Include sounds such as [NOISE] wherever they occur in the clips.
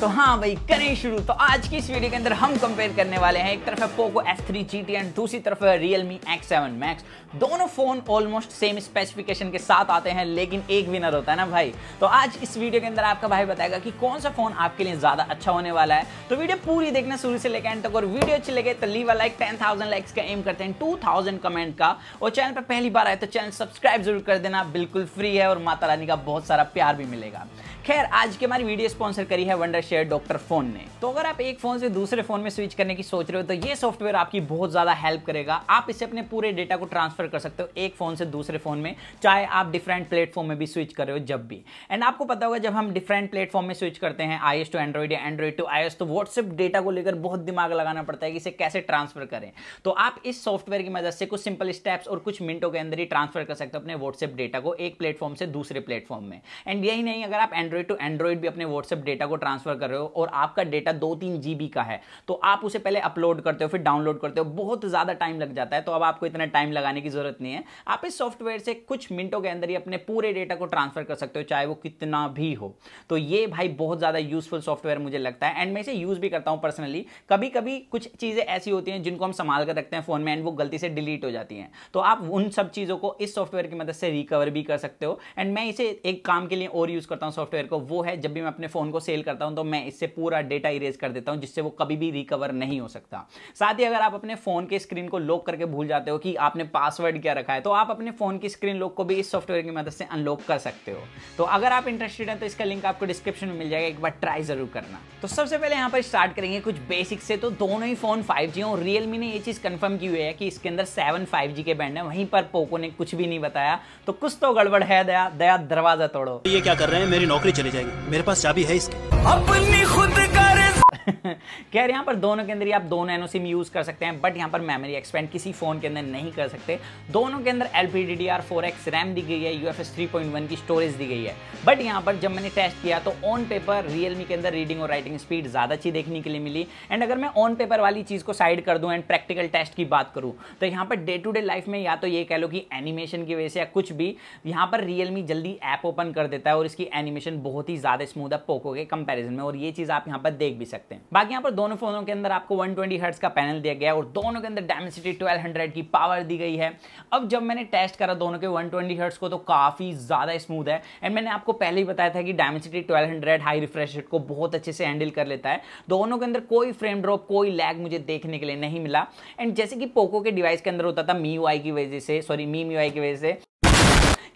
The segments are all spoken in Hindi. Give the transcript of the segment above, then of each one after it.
तो हाँ भाई करें शुरू तो आज की इस वीडियो के अंदर हम कंपेयर करने वाले हैं एक तरफ है Poco S three G T and दूसरी तरफ है एक्स सेवन मैक्स दोनों फोन ऑलमोस्ट सेम स्पेसिफिकेशन के साथ आते हैं लेकिन एक विनर होता है ना भाई तो आज इस वीडियो के अंदर आपका भाई बताएगा कि कौन सा फोन आपके लिए ज्यादा अच्छा होने वाला है तो वीडियो पूरी देखना शुरू से लेकर एंड तक और वीडियो अच्छी लगे तो leave like ten thousand likes का एम करते हैं टू थाउजेंड कमेंट का और चैनल पर पहली बार आए तो चैनल सब्सक्राइब जरूर कर देना बिल्कुल फ्री है और माता रानी का बहुत सारा प्यार भी मिलेगा खैर आज की हमारी वीडियो स्पॉन्सर करी है वंडर शेयर डॉक्टर फोन ने तो अगर आप एक फोन से दूसरे फोन में स्विच करने की सोच रहे हो तो ये सॉफ्टवेयर आपकी बहुत ज्यादा हेल्प करेगा आप इसे अपने पूरे डेटा को ट्रांसफर कर सकते हो एक फोन से दूसरे फोन में चाहे आप डिफरेंट प्लेटफॉर्म में भी स्विच कर रहे हो जब भी एंड आपको पता होगा जब हम डिफरेंट प्लेटफॉर्म में स्विच करते हैं आई टू एंड्रॉइड या एंड्रॉइड टू आई तो व्हाट्सएप डेटा को लेकर बहुत दिमाग लगाना पड़ता है कि इसे कैसे ट्रांसफर करें तो आप इस सॉफ्टवेयर की मदद से कुछ सिंपल स्टेप्स और कुछ मिनटों के अंदर ही ट्रांसफर कर सकते हो अपने व्हाट्सएप डेटा को एक प्लेटफॉर्म से दूसरे प्लेटफॉर्म में एंड यही नहीं अगर आप एंड्रॉइड एंड्रॉइड टू एंड्रॉइड भी अपने व्हाट्सएप डेटा को ट्रांसफर कर रहे हो और आपका डेटा दो तीन जी का है तो आप उसे पहले अपलोड करते हो फिर डाउनलोड करते हो बहुत ज़्यादा टाइम लग जाता है तो अब आपको इतना टाइम लगाने की ज़रूरत नहीं है आप इस सॉफ्टवेयर से कुछ मिनटों के अंदर ही अपने पूरे डेटा को ट्रांसफर कर सकते हो चाहे वो कितना भी हो तो ये भाई बहुत ज़्यादा यूजफुल सॉफ्टवेयर मुझे लगता है एंड मैं इसे यूज़ भी करता हूँ पर्सनली कभी कभी कुछ चीज़ें ऐसी होती हैं जिनको हम संभाल कर रखते हैं फ़ोन में एंड वो गलती से डिलीट हो जाती हैं तो आप उन सब चीज़ों को इस सॉफ्टवेयर की मदद से रिकवर भी कर सकते हो एंड मैं इसे एक काम के लिए और यूज़ करता हूँ सॉफ्टवेयर मेरे को वो है जब भी मैं अपने फ़ोन को सेल करता हूं तो मैं इससे पूरा डेटा इरेज कर देता हूं जिससे वो कभी भी रिकवर नहीं हो सकता साथ ही अगर आप अपने फ़ोन के स्क्रीन को लॉक करके भूल जाते हो कि आपने पासवर्ड क्या रखा है तो आप अपने फ़ोन की स्क्रीन लॉक को भी इस सॉफ्टवेयर की मदद से अनलॉक कर सकते हो तो अगर आप इंटरेस्टेड हैं तो इसका लिंक आपको डिस्क्रिप्शन में मिल जाएगा एक बार ट्राई ज़रूर करना तो सबसे पहले यहां पर स्टार्ट करेंगे कुछ बेसिक से तो दोनों ही फ़ोन फाइव जी और रियलमी ने यह चीज़ कंफर्म की हुई है कि इसके अंदर सेवन फाइव जी के बैंड है वहीं पर पोको ने कुछ भी नहीं बताया तो कुछ तो गड़बड़ है दया दया दरवाज़ा तोड़ो ये क्या कर रहे हैं मेरी नौकरी चले जाएंगे मेरे पास चाबी है इसकी अपनी खुद का कह [LAUGHS] रहे यहाँ पर दोनों के अंदर ही आप दोनों एनओ सिम यूज़ कर सकते हैं बट यहाँ पर मेमोरी एक्सपेंड किसी फ़ोन के अंदर नहीं कर सकते दोनों के अंदर L P D D R four X RAM दी गई है U F S three point one की स्टोरेज दी गई है बट यहाँ पर जब मैंने टेस्ट किया तो ऑन पेपर रियलमी के अंदर रीडिंग और राइटिंग स्पीड ज़्यादा अच्छी देखने के लिए मिली एंड अगर मैं ऑन पेपर वाली चीज़ को साइड कर दूँ एंड प्रैक्टिकल टेस्ट की बात करूँ तो यहाँ per day to day life में या तो ये कह लो कि एनिमेशन की वजह से या कुछ भी यहाँ पर रियलमी जल्दी ऐप ओपन कर देता है और इसकी एनिमेशन बहुत ही ज़्यादा स्मूथ है पोको के कंपेरिजन में और ये चीज़ आप यहाँ पर देख भी सकते हैं हैं बाकी यहाँ पर दोनों फोनों के अंदर आपको 120 ट्वेंटी का पैनल दिया गया है और दोनों के अंदर डेमेसिटी 1200 की पावर दी गई है अब जब मैंने टेस्ट करा दोनों के 120 ट्वेंटी को तो काफ़ी ज़्यादा स्मूथ है एंड मैंने आपको पहले ही बताया था कि Dimensity twelve high refresh rate को बहुत अच्छे से हैंडल कर लेता है दोनों के अंदर कोई फ्रेम ड्रॉप कोई लैग मुझे देखने के लिए नहीं मिला एंड जैसे कि पोको के डिवाइस के अंदर होता था मी की वजह से सॉरी मी की वजह से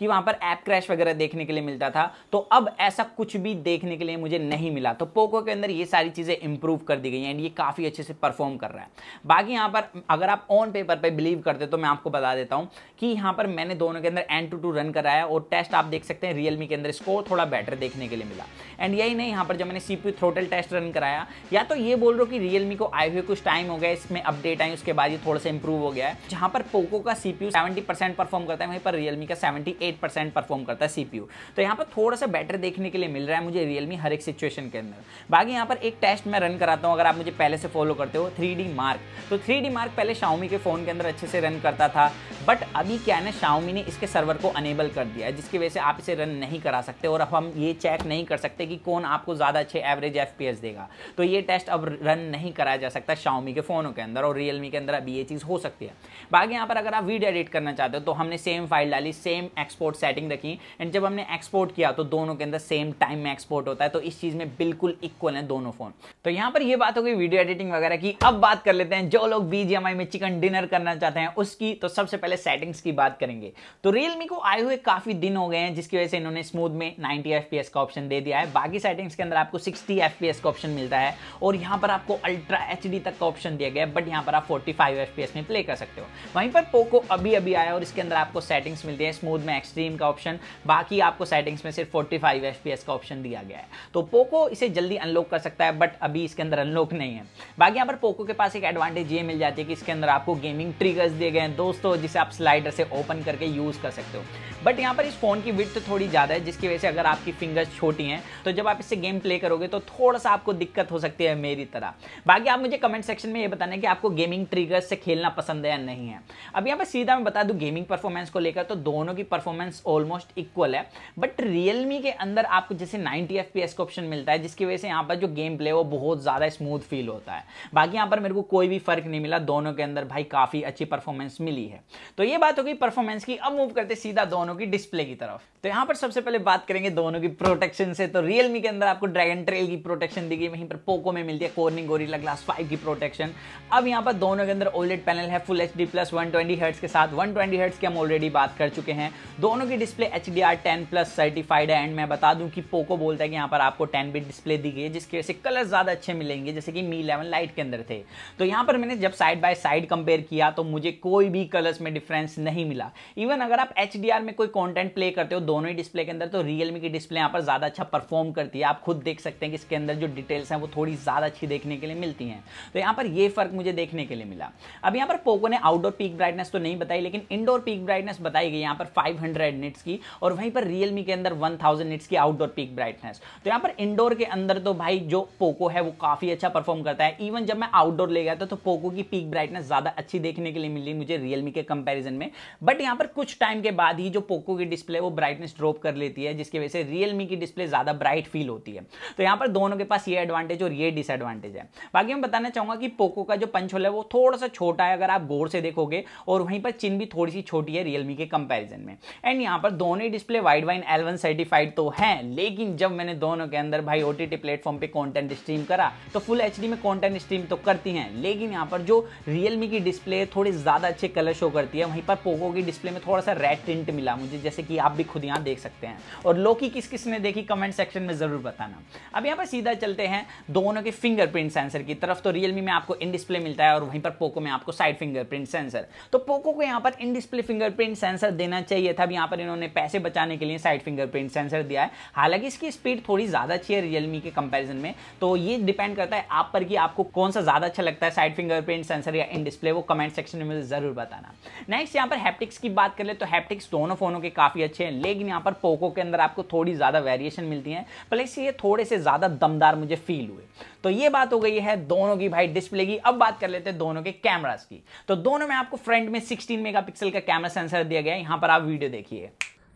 कि वहां पर ऐप क्रैश वगैरह देखने के लिए मिलता था तो अब ऐसा कुछ भी देखने के लिए मुझे नहीं मिला तो पोको के अंदर ये सारी चीज़ें इंप्रूव कर दी गई हैं एंड ये काफ़ी अच्छे से परफॉर्म कर रहा है बाकी यहां पर अगर आप ऑन पेपर पर पे बिलीव करते तो मैं आपको बता देता हूं कि यहां पर मैंने दोनों के अंदर एन टू टू रन कराया और टेस्ट आप देख सकते हैं रियलमी के अंदर स्कोर थोड़ा बेटर देखने के लिए मिला एंड यही नहीं यहां पर जब मैंने सीपी थ्रोटल टेस्ट रन कराया या तो ये बोल रहा हूँ कि रियलमी को आए हुए कुछ टाइम हो गया इसमें अपडेट आई उसके बाद ये थोड़ा सा इंप्रूव हो गया है जहां पर पोको का सीपी सेवेंटी परसेंट परफॉर्म करता है वहीं पर रियलमी का सेवेंटी एट परसेंट परफॉर्म करता है सीपीयू तो यहाँ पर थोड़ा सा बेटर देखने के लिए मिल रहा है मुझे रियलमी हर एक सिचुएशन के अंदर बाकी यहाँ पर एक टेस्ट मैं रन कराता हूँ अगर आप मुझे पहले से फॉलो करते हो थ्री मार्क तो थ्री मार्क पहले शाउमी के फ़ोन के अंदर अच्छे से रन करता था बट अभी क्या है ना शाउमी ने इसके सर्वर को अनेबल कर दिया है जिसकी वजह से आप इसे रन नहीं करा सकते और अब हम ये चेक नहीं कर सकते कि कौन आपको ज़्यादा अच्छे एवरेज एफ देगा तो ये टेस्ट अब रन नहीं कराया जा सकता शाउमी के फ़ोनों के अंदर और रियलमी के अंदर अभी ये चीज़ हो सकती है बाकी यहाँ पर अगर आप वीडियो एडिट करना चाहते हो तो हमने सेम फाइल डाली सेम एक्स एक्सपोर्ट सेटिंग रखी एंड जब हमने एक्सपोर्ट किया तो दोनों के अंदर सेम टाइम में एक्सपोर्ट होता है तो इस चीज़ में बिल्कुल इक्वल है दोनों फोन तो यहां पर यह बात हो गई वीडियो एडिटिंग वगैरह की अब बात कर लेते हैं जो लोग बीजीएमआई में चिकन डिनर करना चाहते हैं उसकी तो सबसे पहले सेटिंग्स की बात करेंगे तो रियलमी को आए हुए काफ़ी दिन हो गए हैं जिसकी वजह से इन्होंने स्मूथ में नाइनटी एफ का ऑप्शन दे दिया है बाकी सेटिंग्स के अंदर आपको सिक्सटी एफ का ऑप्शन मिलता है और यहां पर आपको अल्ट्रा एच तक का ऑप्शन दिया गया है बट यहां पर आप फोर्टी एफ में प्ले कर सकते हो वहीं पर पोको अभी अभी आया और इसके अंदर आपको सेटिंग्स मिलती है स्मूथ में एक्स एक्सट्रीम का ऑप्शन बाकी आपको सेटिंग्स में सिर्फ 45 फाइव का ऑप्शन दिया गया है तो पोको इसे जल्दी अनलॉक कर सकता है बट अभी इसके अंदर अनलॉक नहीं है बाकी यहाँ पर पोको के पास एक एडवांटेज ये मिल जाती है कि इसके अंदर आपको गेमिंग ट्रिगर्स दिए गए हैं दोस्तों जिसे आप स्लाइडर से ओपन करके यूज़ कर सकते हो बट यहाँ पर इस फ़ोन की विथ थोड़ी ज़्यादा है जिसकी वजह से अगर आपकी फिंगर्स छोटी हैं तो जब आप इससे गेम प्ले करोगे तो थोड़ा सा आपको दिक्कत हो सकती है मेरी तरह बाकी आप मुझे कमेंट सेक्शन में ये बताने कि आपको गेमिंग ट्रिगर्स से खेलना पसंद है या नहीं है अब यहाँ पर सीधा मैं बता दू गेमिंग परफॉर्मेंस को लेकर तो दोनों की परफॉर्मेंस ऑलमोस्ट इक्वल है बट रियलमी के अंदर आपको जैसे नाइनटी एफ का ऑप्शन मिलता है जिसकी वजह से यहाँ पर जो गेम प्ले वो बहुत ज़्यादा स्मूथ फील होता है बाकी यहाँ पर मेरे को कोई भी फर्क नहीं मिला दोनों के अंदर भाई काफ़ी अच्छी परफॉर्मेंस मिली है तो ये बात हो गई परफॉर्मेंस की अब मूव करते सीधा दोनों दोनों की डिस्प्ले की तरफ तो यहाँ पर सबसे पहले बात करेंगे दोनों की प्रोटेक्शन से तो रियलमी के अंदर आपको ड्रैगन ट्रेल की प्रोटेक्शन दी गई वहीं पर पोको में मिलती है कोर्निंग गोरी ग्लास फाइव की प्रोटेक्शन अब यहाँ पर दोनों के अंदर ओलेट पैनल है full H D plus one twenty के साथ वन ट्वेंटी की हम ऑलरेडी बात कर चुके हैं दोनों की display H D R ten plus certified है एंड मैं बता दूं कि पोको बोलता है कि यहाँ पर आपको टेन बिट डिस्प्ले दी गई है जिसकी वजह से कलर ज़्यादा अच्छे मिलेंगे जैसे कि मी इलेवन लाइट के अंदर थे तो यहाँ पर मैंने जब साइड बाय साइड कंपेयर किया तो मुझे कोई भी कलर्स में डिफरेंस नहीं मिला इवन अगर आप एच में कोई कंटेंट प्ले करते हो दोनों ही डिस्प्ले के अंदर तो रियलमी की डिस्प्ले यहाँ पर ज़्यादा अच्छा परफॉर्म करती है आप खुद देख सकते हैं कि इसके अंदर जो डिटेल्स हैं वो थोड़ी ज़्यादा अच्छी देखने के लिए मिलती हैं तो यहाँ पर ये फर्क मुझे देखने के लिए मिला अब यहाँ पर पोको ने आउटडोर पीक ब्राइटनेस तो नहीं बताई लेकिन इंडोर पीक ब्राइटनेस बताई गई यहाँ पर फाइव निट्स की और वहीं पर रियलमी के अंदर वन निट्स की आउटडोर पीक ब्राइटनेस तो यहाँ पर इंडोर के अंदर तो भाई जो पोको है वो काफ़ी अच्छा परफॉर्म करता है इवन जब मैं आउटडोर ले गया था तो पोको की पीक ब्राइटनेस ज़्यादा अच्छी देखने के लिए मिली मुझे रियलमी के कंपेरिजन में बट यहाँ पर कुछ टाइम के बाद ही जो पोको की डिस्प्ले वो ब्राइटनेस ड्रॉप कर लेती है जिसकी वजह से रियलमी की डिस्प्ले ज़्यादा ब्राइट फील होती है तो यहाँ पर दोनों के पास ये एडवांटेज और ये डिसएडवांटेज है बाकी मैं बताना चाहूंगा कि पोको का जो पंच होल है वो थोड़ा सा छोटा है अगर आप गौर से देखोगे और वहीं पर चिन भी थोड़ी सी छोटी है रियलमी के कंपेरिजन में एंड यहाँ पर दोनों ही display Widevine L one certified तो है लेकिन जब मैंने दोनों के अंदर भाई ओ प्लेटफॉर्म पे कंटेंट स्ट्रीम करा तो फुल एच में कंटेंट स्ट्रीम तो करती हैं लेकिन यहाँ पर जो रियलमी की डिस्प्ले थोड़ी ज़्यादा अच्छे कलर शो करती है वहीं पर पोको की डिस्प्ले में थोड़ा सा रेड टिंट मिला मुझे जैसे कि आप भी खुद यहाँ देख सकते हैं और लोकी किस किस ने देखी कमेंट सेक्शन में ज़रूर बताना अब यहाँ पर सीधा चलते हैं दोनों के फिंगरप्रिंट सेंसर की तरफ तो रियलमी में आपको इन डिस्प्ले मिलता है और वहीं पर पोको में आपको साइड फिंगरप्रिंट सेंसर तो पोको को यहाँ पर इन डिस्प्ले फिंगरप्रिंट सेंसर देना चाहिए था अब यहाँ पर इन्होंने पैसे बचाने के लिए साइड फिंगरप्रिंट सेंसर दिया है हालांकि इसकी स्पीड थोड़ी ज़्यादा अच्छी है रियलमी के कंपेरिजन में तो ये डिपेंड करता है आप पर कि आपको कौन सा ज़्यादा अच्छा लगता है साइड फिंगरप्रिंट सेंसर या इन डिस्प्ले वो कमेंट सेक्शन में ज़रूर बताना नेक्स्ट यहाँ पर हैप्टिक्स की बात कर ले तो हैप्टिक्स दोनों फोन के काफ़ी अच्छे हैं लेकिन यहाँ पर पोको के अंदर आपको थोड़ी ज़्यादा वेरिएशन मिलती है प्लस ये थोड़े से ज़्यादा दमदार मुझे फील हुए तो ये बात हो गई है दोनों की भाई डिस्प्ले की अब बात कर लेते हैं दोनों के कैमराज की तो दोनों में आपको फ्रंट में सिक्सटीन मेगा का कैमरा सेंसर दिया गया यहाँ पर आप वीडियो देखिए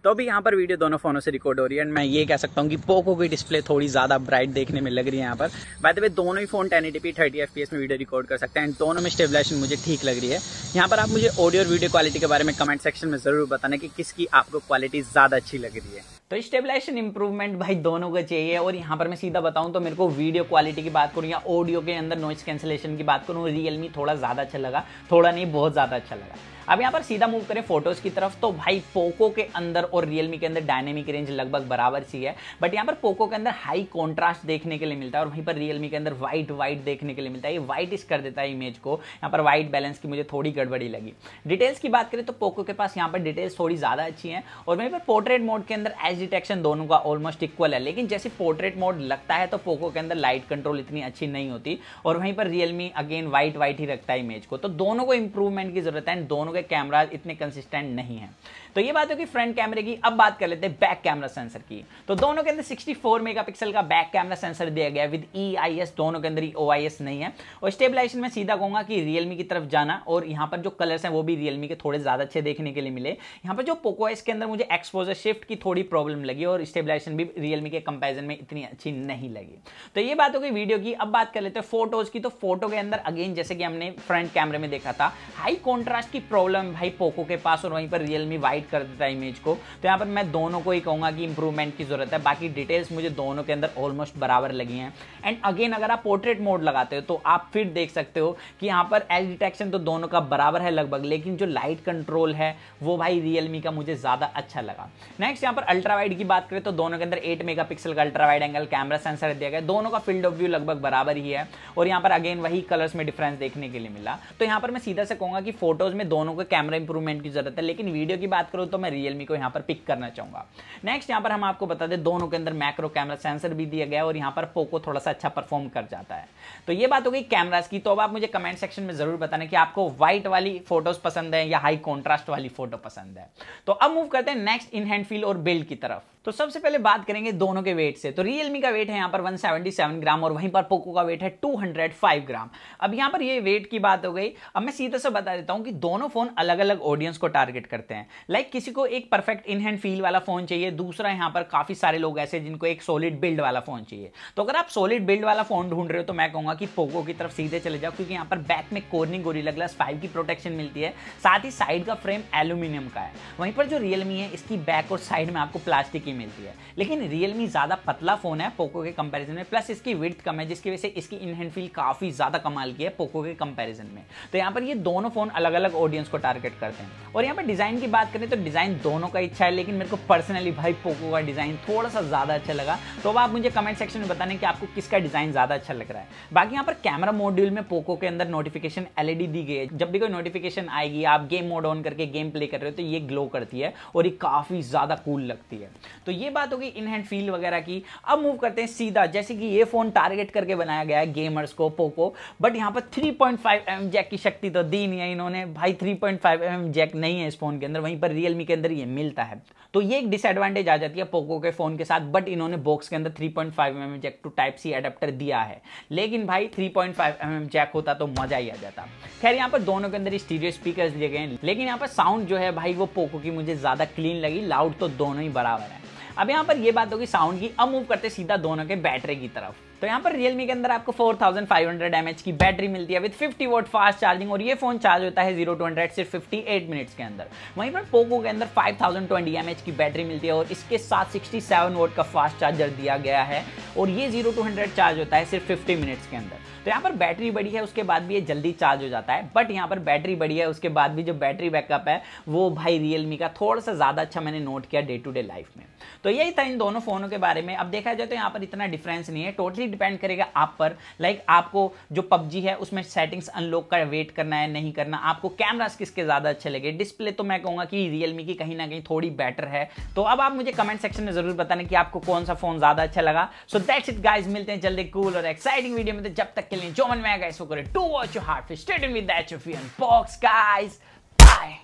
तो अभी यहाँ पर वीडियो दोनों फ़ोनों से रिकॉर्ड हो रही है एंड मैं ये कह सकता हूँ कि पोको की डिस्प्ले थोड़ी ज़्यादा ब्राइट देखने में लग रही है यहाँ पर बाय द वे दोनों ही phone ten eighty p thirty F में वीडियो रिकॉर्ड कर सकते हैं एंड दोनों में स्टेबलाइजेशन मुझे ठीक लग रही है यहाँ पर आप मुझे ऑडियो और वीडियो क्वालिटी के बारे में कमेंट सेक्शन में ज़रूर बताना कि किसकी आपको क्वालिटी ज़्यादा अच्छी लग रही है तो स्टेबलाइजेशन इंप्रूवमेंट भाई दोनों को चाहिए और यहाँ पर मैं सीधा बताऊँ तो मेरे को वीडियो क्वालिटी की बात करूँ या ऑडियो के अंदर नॉइस कैंसिलेशन की बात करूँ रियलमी थोड़ा ज़्यादा अच्छा लगा थोड़ा नहीं बहुत ज़्यादा अच्छा लगा अब यहाँ पर सीधा मूव करें फोटोज की तरफ तो भाई पोको के अंदर और रियलमी के अंदर डायनेमिक रेंज लगभग बराबर सी है बट यहाँ पर पोको के अंदर हाई कॉन्ट्रास्ट देखने के लिए मिलता है और वहीं पर रियलमी के अंदर व्हाइट व्हाइट देखने के लिए मिलता है ये वाइटिश कर देता है इमेज को यहाँ पर व्हाइट बैलेंस की मुझे थोड़ी गड़बड़ी लगी डिटेल्स की बात करें तो पोको के पास यहाँ पर डिटेल्स थोड़ी ज़्यादा अच्छी है और वहीं पर पोर्ट्रेट मोड के अंदर एज डिटेक्शन दोनों का ऑलमोस्ट इक्वल है लेकिन जैसे पोर्ट्रेट मोड लगता है तो पोको के अंदर लाइट कंट्रोल इतनी अच्छी नहीं होती और वहीं पर रियलमी अगेन व्हाइट व्हाइट ही रखता है इमेज को तो दोनों को इंप्रूवमेंट की जरूरत है दोनों के कैमराज इतने कंसिस्टेंट नहीं है तो ये बात होगी फ्रंट कैमरे की अब बात कर लेते हैं बैक कैमरा सेंसर की तो दोनों के अंदर 64 मेगापिक्सल का बैक कैमरा सेंसर दिया गया विद ई आई एस दोनों के अंदर ही ओ आई एस नहीं है और स्टेबलाइजेशन में सीधा कहूंगा कि रियलमी की तरफ जाना और यहां पर जो कलर्स हैं वो भी रियलमी के थोड़े ज़्यादा अच्छे देखने के लिए मिले यहां पर जो पोको एस के अंदर मुझे एक्सपोजर शिफ्ट की थोड़ी प्रॉब्लम लगी और स्टेबलाइजेशन भी रियलमी के कंपेरिजन में इतनी अच्छी नहीं लगी तो ये बात होगी वीडियो की अब बात कर लेते हैं फोटोज की तो फोटो के अंदर अगेन जैसे कि हमने फ्रंट कैमरे में देखा था हाई कॉन्ट्रास्ट की प्रॉब्लम प्रॉब्लम भाई पोको के पास और वहीं पर रियलमी वाइट कर देता है इमेज को तो यहाँ पर मैं दोनों को ही कहूँगा कि इंप्रूवमेंट की जरूरत है बाकी डिटेल्स मुझे दोनों के अंदर ऑलमोस्ट बराबर लगी हैं एंड अगेन अगर आप पोर्ट्रेट मोड लगाते हो तो आप फिर देख सकते हो कि यहाँ पर एल डिटेक्शन तो दोनों का बराबर है लगभग लेकिन जो लाइट कंट्रोल है वो भाई रियलमी का मुझे ज़्यादा अच्छा लगा नेक्स्ट यहाँ पर अल्ट्रा वाइड की बात करें तो दोनों के अंदर एट मेगा का ultra wide angle camera sensor दिया गया दोनों का फील्ड ऑफ व्यू लगभग बराबर ही है और यहाँ पर अगेन वही कलर्स में डिफरेंस देखने के लिए मिला तो यहाँ पर मैं सीधा से कहूँगा कि फोटोज में दोनों दोनों का कैमरा इंप्रूवमेंट की जरूरत है लेकिन वीडियो की बात करूँ तो मैं रियलमी को यहाँ पर पिक करना चाहूंगा नेक्स्ट यहाँ पर हम आपको बता दें दोनों के अंदर मैक्रो कैमरा सेंसर भी दिया गया और यहाँ पर पोको थोड़ा सा अच्छा परफॉर्म कर जाता है तो ये बात हो गई कैमराज की तो अब आप मुझे कमेंट सेक्शन में जरूर बताना कि आपको व्हाइट वाली फोटोज पसंद है या हाई कॉन्ट्रास्ट वाली फोटो पसंद है तो अब मूव करते हैं नेक्स्ट इन हैंड फील और बिल्ड की तरफ तो सबसे पहले बात करेंगे दोनों के वेट से तो रियलमी का वेट है यहाँ पर 177 ग्राम और वहीं पर पोको का वेट है 205 ग्राम अब यहाँ पर ये वेट की बात हो गई अब मैं सीधा सा बता देता हूँ कि दोनों फ़ोन अलग अलग ऑडियंस को टारगेट करते हैं लाइक किसी को एक परफेक्ट इन हैंड फील वाला फ़ोन चाहिए दूसरा यहाँ पर काफ़ी सारे लोग ऐसे जिनको एक सॉलिड बिल्ड वाला फ़ोन चाहिए तो अगर आप सॉलिड बिल्ड वाला फ़ोन ढूंढ रहे हो तो मैं कहूँगा कि पोको की तरफ सीधे चले जाओ क्योंकि यहाँ पर बैक में कोर्निंग गोरी लग फाइव की प्रोटेक्शन मिलती है साथ ही साइड का फ्रेम एल्यूमिनियम का है वहीं पर जो रियलमी है इसकी बैक और साइड में आपको प्लास्टिक की अच्छी मिलती है लेकिन रियलमी ज़्यादा पतला फ़ोन है पोको के कंपैरिजन में प्लस इसकी विर्थ कम है जिसकी वजह से इसकी इन हैंड फील काफ़ी ज़्यादा कमाल की है पोको के कंपैरिजन में तो यहाँ पर ये दोनों फ़ोन अलग अलग ऑडियंस को टारगेट करते हैं और यहाँ पर डिज़ाइन की बात करें तो डिज़ाइन दोनों का इच्छा है लेकिन मेरे को पर्सनली भाई पोको का डिज़ाइन थोड़ा सा ज़्यादा अच्छा लगा तो अब आप मुझे कमेंट सेक्शन में बताने कि आपको किसका डिज़ाइन ज़्यादा अच्छा लग रहा है बाकी यहाँ पर कैमरा मॉड्यूल में पोको के अंदर नोटिफिकेशन एल e दी गई है जब भी कोई नोटिफिकेशन आएगी आप गेम मोड ऑन करके गेम प्ले कर रहे हो तो ये ग्लो करती है और ये काफ़ी ज़्यादा कूल लगती है तो ये बात होगी इनहैंड फील वगैरह की अब मूव करते हैं सीधा जैसे कि ये फोन टारगेट करके बनाया गया है गेमर्स को पोको बट यहाँ पर थ्री पॉइंट mm जैक की शक्ति तो दी नहीं है इन्होंने भाई थ्री पॉइंट mm जैक नहीं है इस फोन के अंदर वहीं पर रियलमी के अंदर ये मिलता है तो ये एक डिसएडवांटेज आ जाती है पोको के फोन के साथ बट इन्होंने बॉक्स के अंदर three point mm jack to type C adapter दिया है लेकिन भाई थ्री पॉइंट mm जैक होता तो मजा ही आ जाता खैर यहाँ पर दोनों के अंदर स्टीरियो स्पीकर दिए गए लेकिन यहाँ पर साउंड जो है भाई वो पोको की मुझे ज्यादा क्लीन लगी लाउड तो दोनों ही बराबर है अब यहाँ पर यह बात होगी साउंड की अब मूव करते सीधा दोनों के बैटरी की तरफ तो यहाँ पर रियलमी के अंदर आपको 4500 थाउजेंड की बैटरी मिलती है विद 50 वोट फास्ट चार्जिंग और ये फोन चार्ज होता है जीरो टू हंड्रेड सिर्फ 58 मिनट्स के अंदर वहीं पर पोको के अंदर 5020 थाउजेंड की बैटरी मिलती है और इसके साथ 67 वोट का फास्ट चार्जर दिया गया है और ये जीरो टू हंड्रेड चार्ज होता है सिर्फ फिफ्टी मिनट्स के अंदर तो यहाँ पर बैटरी बड़ी है उसके बाद भी ये जल्दी चार्ज हो जाता है बट यहाँ पर बैटरी बड़ी है उसके बाद भी जो बैटरी बैकअप है वो भाई रियलमी का थोड़ा सा ज़्यादा अच्छा मैंने नोट किया डे टू डे लाइफ में तो यही था इन दोनों फ़ोनों के बारे में अब देखा जाए तो यहाँ पर इतना डिफरेंस नहीं है टोटली डिपेंड करेगा आप पर लाइक like आपको जो पबजी है उसमें सेटिंग्स अनलॉक का वेट करना है नहीं करना आपको कैमरास किसके ज़्यादा अच्छे लगे डिस्प्ले तो मैं कहूंगा कि रियलमी की कहीं ना कहीं थोड़ी बेटर है तो अब आप मुझे कमेंट सेक्शन में ज़रूर बताने कि आपको कौन सा फ़ोन ज़्यादा अच्छा लगा सो दैट्स इट गाइज मिलते हैं जल्दी कूल और एक्साइटिंग वीडियो में तो जब तक के लिए जो मन में आएगा इसको करें to watch you heart state with that box guys bye